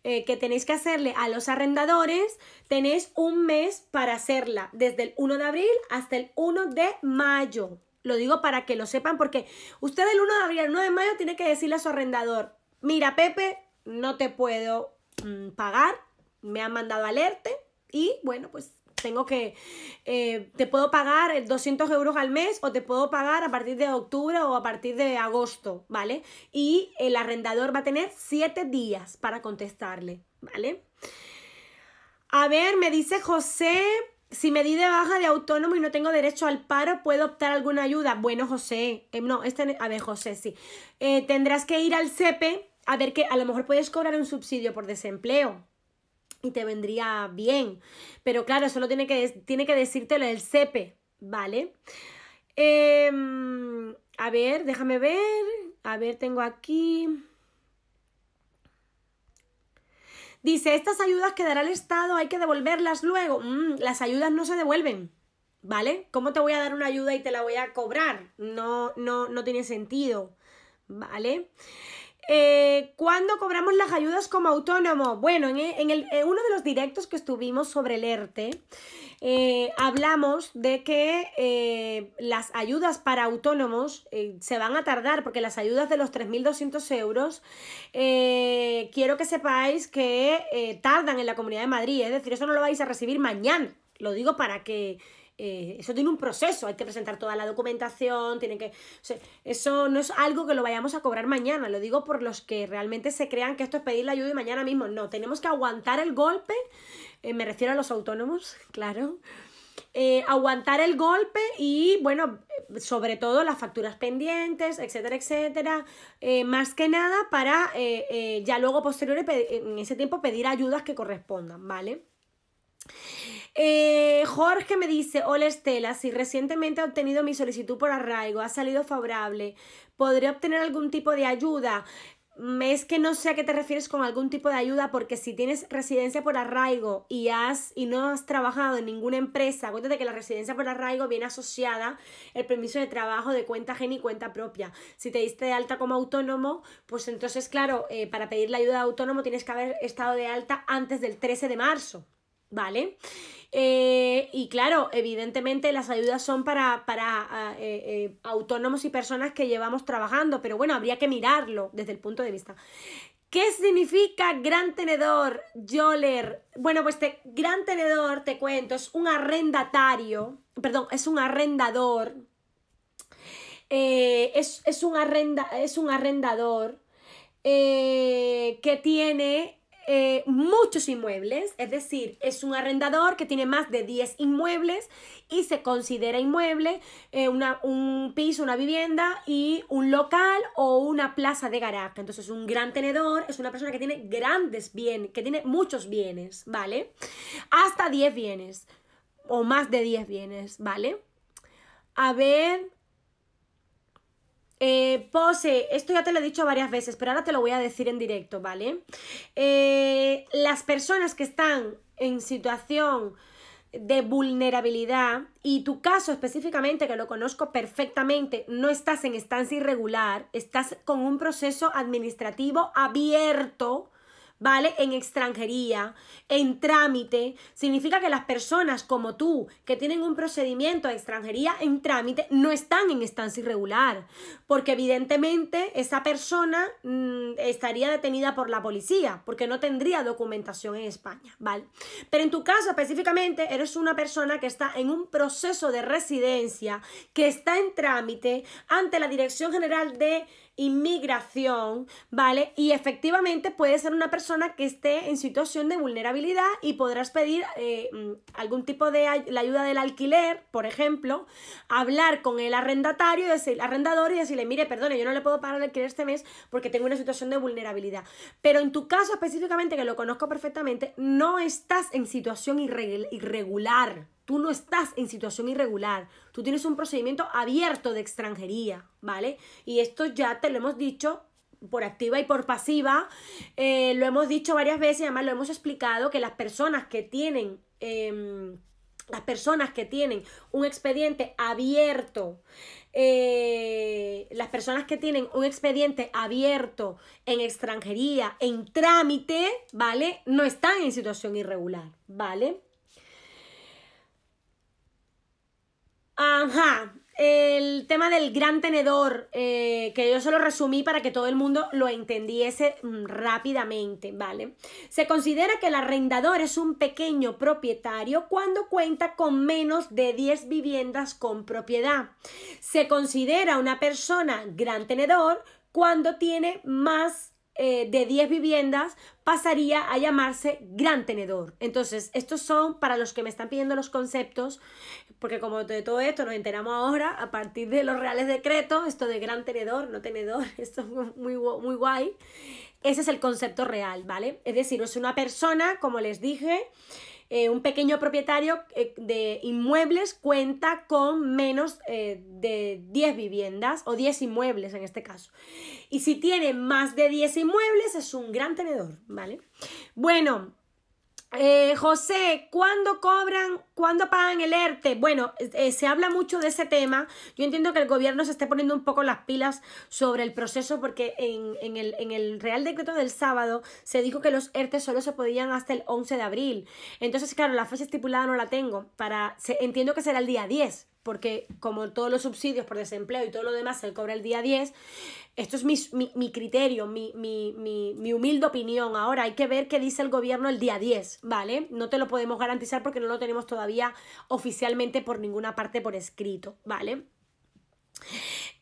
eh, que tenéis que hacerle a los arrendadores, tenéis un mes para hacerla, desde el 1 de abril hasta el 1 de mayo. Lo digo para que lo sepan porque usted el 1 de abril, el 1 de mayo tiene que decirle a su arrendador, mira Pepe, no te puedo mm, pagar, me han mandado alerte y bueno, pues tengo que, eh, te puedo pagar 200 euros al mes o te puedo pagar a partir de octubre o a partir de agosto, ¿vale? Y el arrendador va a tener 7 días para contestarle, ¿vale? A ver, me dice José, si me di de baja de autónomo y no tengo derecho al paro, ¿puedo optar alguna ayuda? Bueno, José, eh, no, este, a ver, José, sí. Eh, tendrás que ir al CEPE e a ver que a lo mejor puedes cobrar un subsidio por desempleo, y te vendría bien. Pero claro, solo tiene que, tiene que decírtelo el CEPE, ¿vale? Em, a ver, déjame ver. A ver, tengo aquí. Dice, estas ayudas que dará el Estado hay que devolverlas luego. Mm, las ayudas no se devuelven, ¿vale? ¿Cómo te voy a dar una ayuda y te la voy a cobrar? No, no, no tiene sentido, ¿vale? vale eh, ¿Cuándo cobramos las ayudas como autónomo? Bueno, en, eh, uno de los directos que estuvimos sobre el ERTE, eh, hablamos de que las ayudas para autónomos se van a tardar, porque las ayudas de los 3.200 euros, quiero que sepáis que tardan en la Comunidad de Madrid, es decir, eso no lo vais a recibir mañana. Lo digo para que eh, eso tiene un proceso, hay que presentar toda la documentación, tienen que... eso no es algo que lo vayamos a cobrar mañana, lo digo por los que realmente se crean que esto es pedir la ayuda y mañana mismo. No, tenemos que aguantar el golpe, eh, me refiero a los autónomos, claro. Eh, aguantar el golpe y, bueno, sobre todo las facturas pendientes, etcétera, etcétera, más que nada para ya luego posterior en ese tiempo pedir ayudas que correspondan, ¿vale? Eh, Jorge me dice, hola Estela, si recientemente ha obtenido mi solicitud por arraigo, ha salido favorable, ¿podré obtener algún tipo de ayuda? es que no sé a qué te refieres con algún tipo de ayuda, porque si tienes residencia por arraigo y has y no has trabajado en ninguna empresa, acuérdate que la residencia por arraigo viene asociada el permiso de trabajo de cuenta ajena y cuenta propia. Si te diste de alta como autónomo, pues entonces, claro, eh, para pedir la ayuda de autónomo tienes que haber estado de alta antes del 13 de marzo. ¿vale? Eh, y claro, evidentemente las ayudas son para, ah, eh, eh, autónomos y personas que llevamos trabajando, pero bueno, habría que mirarlo desde el punto de vista. ¿Qué significa gran tenedor, Joler? Bueno, pues gran tenedor, te cuento, es un arrendatario, perdón, es un arrendador, es, arrenda, es un arrendador que tiene eh, muchos inmuebles, es decir, es un arrendador que tiene más de 10 inmuebles y se considera inmueble eh, un piso, una vivienda y un local o una plaza de garaje. Entonces, un gran tenedor es una persona que tiene grandes bienes, que tiene muchos bienes, ¿vale? Hasta 10 bienes o más de 10 bienes, ¿vale? A ver, eh, pose, esto ya te lo he dicho varias veces, pero ahora te lo voy a decir en directo, ¿vale? Eh, las personas que están en situación de vulnerabilidad y tu caso específicamente, que lo conozco perfectamente, no estás en estancia irregular, estás con un proceso administrativo abierto ¿vale? En extranjería, en trámite. Significa que las personas como tú, que tienen un procedimiento de extranjería en trámite, no están en estancia irregular, porque evidentemente esa persona mm, estaría detenida por la policía, porque no tendría documentación en España, ¿vale? Pero en tu caso específicamente, eres una persona que está en un proceso de residencia, que está en trámite ante la Dirección General de inmigración, ¿vale? Y efectivamente puede ser una persona que esté en situación de vulnerabilidad y podrás pedir eh, mm, algún tipo de la ayuda del alquiler, por ejemplo, hablar con el arrendatario, decir, el arrendador y decirle, mire, perdone, yo no le puedo pagar el alquiler este mes porque tengo una situación de vulnerabilidad. Pero en tu caso específicamente, que lo conozco perfectamente, no estás en situación irregular. Tú no estás en situación irregular, tú tienes un procedimiento abierto de extranjería, ¿vale? Y esto ya te lo hemos dicho por activa y por pasiva, eh, lo hemos dicho varias veces, y además lo hemos explicado, que las personas que tienen... Em, las personas que tienen un expediente abierto, eh, las personas que tienen un expediente abierto en extranjería, en trámite, ¿vale? No están en situación irregular, ¿vale? Ajá, el tema del gran tenedor, eh, que yo solo resumí para que todo el mundo lo entendiese mm, rápidamente, ¿vale? Se considera que el arrendador es un pequeño propietario cuando cuenta con menos de 10 viviendas con propiedad. Se considera una persona gran tenedor cuando tiene más eh, de 10 viviendas pasaría a llamarse gran tenedor. Entonces, estos son para los que me están pidiendo los conceptos, porque como de todo esto nos enteramos ahora a partir de los reales decretos, esto de gran tenedor, no tenedor, esto es muy, muy guay. Ese es el concepto real, ¿vale? Es decir, es una persona, como les dije, eh, un pequeño propietario eh, de inmuebles cuenta con menos eh, de 10 viviendas o 10 inmuebles en este caso. Y si tiene más de 10 inmuebles es un gran tenedor, ¿vale? Bueno, eh, José, ¿cuándo cobran, cuándo pagan el ERTE? Bueno, eh, se habla mucho de ese tema. Yo entiendo que el gobierno se esté poniendo un poco las pilas sobre el proceso porque en, el, Real Decreto del sábado se dijo que los ERTE solo se podían hasta el 11 de abril. Entonces, claro, la fecha estipulada no la tengo. Para, se, entiendo que será el día 10 porque como todos los subsidios por desempleo y todo lo demás se cobra el día 10, esto es mi, criterio, mi, humilde opinión. Ahora hay que ver qué dice el gobierno el día 10, ¿vale? No te lo podemos garantizar porque no lo tenemos todavía oficialmente por ninguna parte por escrito, ¿vale?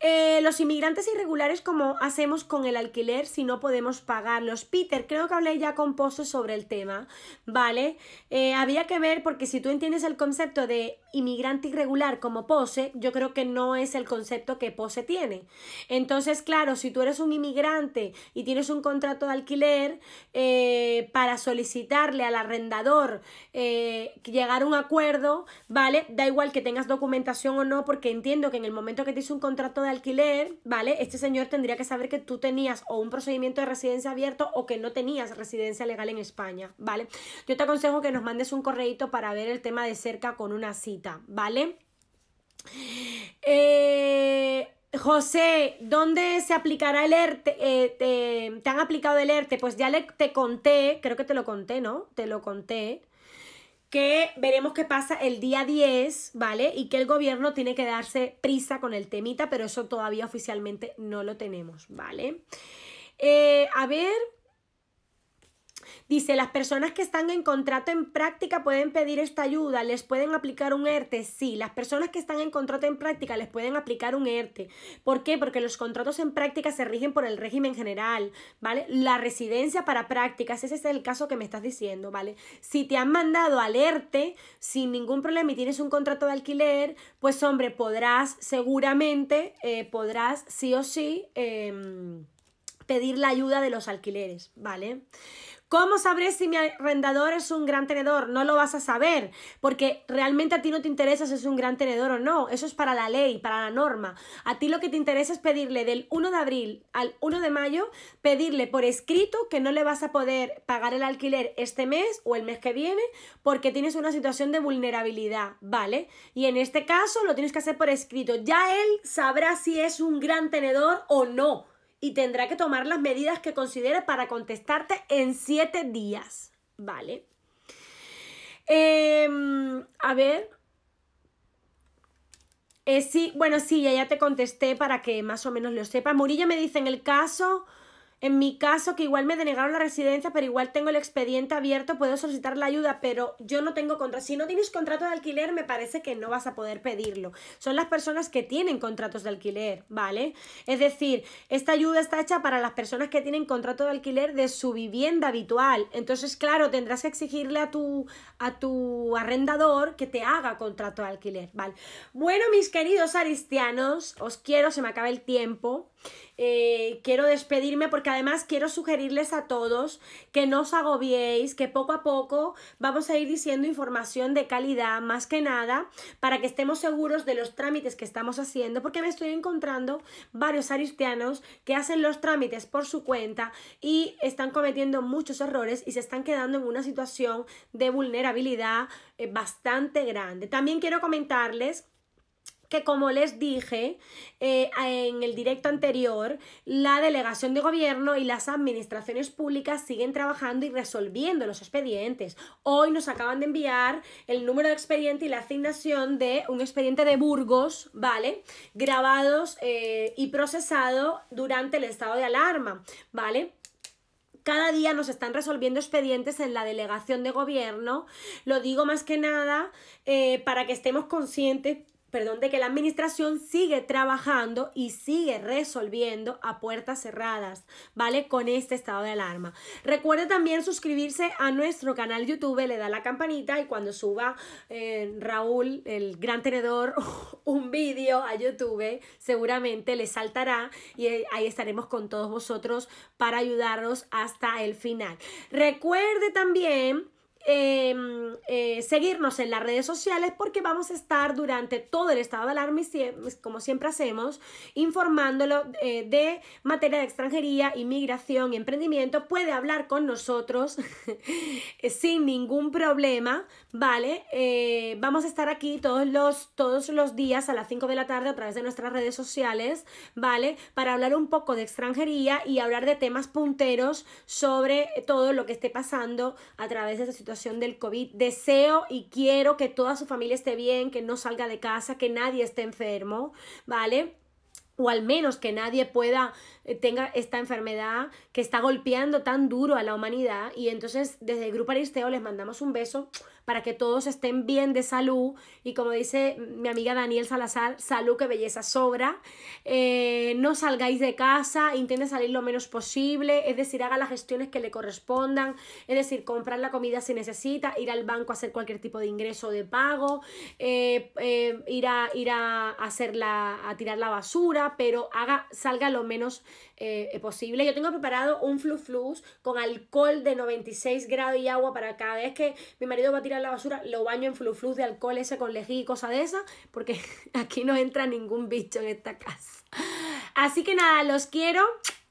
Eh, los inmigrantes irregulares, ¿cómo hacemos con el alquiler si no podemos pagarlos? Peter, creo que hablé ya con Pozo sobre el tema, ¿vale? Eh, había que ver, porque si tú entiendes el concepto de inmigrante irregular como pose, yo creo que no es el concepto que pose tiene. Entonces, claro, si tú eres un inmigrante y tienes un contrato de alquiler, eh, para solicitarle al arrendador eh, llegar a un acuerdo, ¿vale? Da igual que tengas documentación o no, porque entiendo que en el momento que tienes un contrato de alquiler, ¿vale? Este señor tendría que saber que tú tenías o un procedimiento de residencia abierto o que no tenías residencia legal en España, ¿vale? Yo te aconsejo que nos mandes un correíto para ver el tema de cerca con una cita. ¿vale? Eh, José, ¿dónde se aplicará el ERTE? Eh, te, han aplicado el ERTE? Pues ya te conté, creo que te lo conté, ¿no? Te lo conté, que veremos qué pasa el día 10, ¿vale? Y que el gobierno tiene que darse prisa con el temita, pero eso todavía oficialmente no lo tenemos, ¿vale? Eh, a ver, Dice, las personas que están en contrato en práctica pueden pedir esta ayuda, les pueden aplicar un ERTE. Sí, las personas que están en contrato en práctica les pueden aplicar un ERTE. ¿Por qué? Porque los contratos en práctica se rigen por el régimen general, ¿vale? La residencia para prácticas, ese es el caso que me estás diciendo, ¿vale? Si te han mandado al ERTE sin ningún problema y tienes un contrato de alquiler, pues hombre, podrás seguramente, eh, podrás sí o sí... Em, pedir la ayuda de los alquileres, ¿vale? ¿Cómo sabré si mi arrendador es un gran tenedor? No lo vas a saber, porque realmente a ti no te interesa si es un gran tenedor o no. Eso es para la ley, para la norma. A ti lo que te interesa es pedirle del 1 de abril al 1 de mayo, pedirle por escrito que no le vas a poder pagar el alquiler este mes o el mes que viene, porque tienes una situación de vulnerabilidad, ¿vale? Y en este caso lo tienes que hacer por escrito. Ya él sabrá si es un gran tenedor o no y tendrá que tomar las medidas que considere para contestarte en siete días, ¿vale? Em, a ver. Eh, sí, bueno, sí, ya, te contesté para que más o menos lo sepa. Murillo me dice en el caso en mi caso, que igual me denegaron la residencia, pero igual tengo el expediente abierto, puedo solicitar la ayuda, pero yo no tengo contrato. Si no tienes contrato de alquiler, me parece que no vas a poder pedirlo. Son las personas que tienen contratos de alquiler, ¿vale? Es decir, esta ayuda está hecha para las personas que tienen contrato de alquiler de su vivienda habitual. Entonces, claro, tendrás que exigirle a tu, a tu arrendador que te haga contrato de alquiler, ¿vale? Bueno, mis queridos aristianos, os quiero, se me acaba el tiempo. Eh, quiero despedirme porque además quiero sugerirles a todos que no os agobiéis, que poco a poco vamos a ir diciendo información de calidad más que nada para que estemos seguros de los trámites que estamos haciendo porque me estoy encontrando varios aristianos que hacen los trámites por su cuenta y están cometiendo muchos errores y se están quedando en una situación de vulnerabilidad eh, bastante grande. También quiero comentarles que como les dije eh, en el directo anterior, la delegación de gobierno y las administraciones públicas siguen trabajando y resolviendo los expedientes. Hoy nos acaban de enviar el número de expediente y la asignación de un expediente de Burgos, ¿vale? Grabados eh, y procesado durante el estado de alarma, ¿vale? cada día nos están resolviendo expedientes en la delegación de gobierno. Lo digo más que nada eh, para que estemos conscientes perdón, de que la administración sigue trabajando y sigue resolviendo a puertas cerradas, ¿vale? Con este estado de alarma. Recuerde también suscribirse a nuestro canal YouTube, le da la campanita y cuando suba eh, Raúl, el gran tenedor, un vídeo a YouTube, seguramente le saltará y eh, ahí estaremos con todos vosotros para ayudarnos hasta el final. Recuerde también Em, eh, seguirnos en las redes sociales porque vamos a estar durante todo el estado de alarma, pues, como siempre hacemos, informándolo eh, de materia de extranjería, inmigración y emprendimiento. Puede hablar con nosotros sin ningún problema, ¿vale? Eh, vamos a estar aquí todos los, todos los días a las 5 de la tarde a través de nuestras redes sociales, ¿vale? Para hablar un poco de extranjería y hablar de temas punteros sobre todo lo que esté pasando a través de esta situación del COVID. Deseo y quiero que toda su familia esté bien, que no salga de casa, que nadie esté enfermo, ¿vale? o al menos que nadie pueda eh, tenga esta enfermedad que está golpeando tan duro a la humanidad y entonces desde el grupo Aristeo les mandamos un beso para que todos estén bien de salud. Y como dice mi amiga Daniel Salazar, salud que belleza sobra. Eh, no salgáis de casa, intente salir lo menos posible, es decir, haga las gestiones que le correspondan, es decir, comprar la comida si necesita, ir al banco a hacer cualquier tipo de ingreso o de pago, eh, eh, ir, a, ir a, a tirar la basura, pero haga, salga lo menos eh, posible. Yo tengo preparado un flu con alcohol de 96 grados y agua para cada vez que mi marido va a tirar la basura, lo baño en flu de alcohol ese con lejí y cosa de esa, porque aquí no entra ningún bicho en esta casa. Así que nada, los quiero.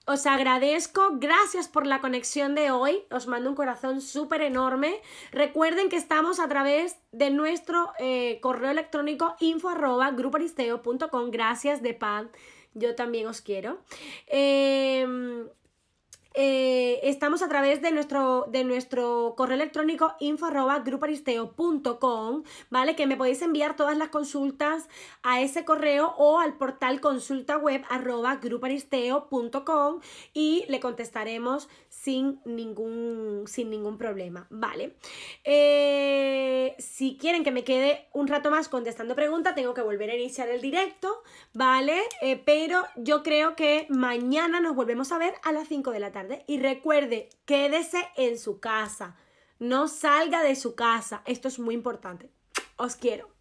Os agradezco, gracias por la conexión de hoy, os mando un corazón súper enorme. Recuerden que estamos a través de nuestro eh, correo electrónico info arroba, gracias de pan. Yo también os quiero. Eh, eh, estamos a través de nuestro, de nuestro correo electrónico info.gruparisteo.com, ¿vale? Que me podéis enviar todas las consultas a ese correo o al portal consulta web gruparisteo.com y le contestaremos sin ningún, sin ningún problema, ¿vale? Eh, si quieren que me quede un rato más contestando preguntas, tengo que volver a iniciar el directo, ¿vale? Eh, pero yo creo que mañana nos volvemos a ver a las 5 de la tarde. Y recuerde, quédese en su casa. No salga de su casa. Esto es muy importante. Os quiero.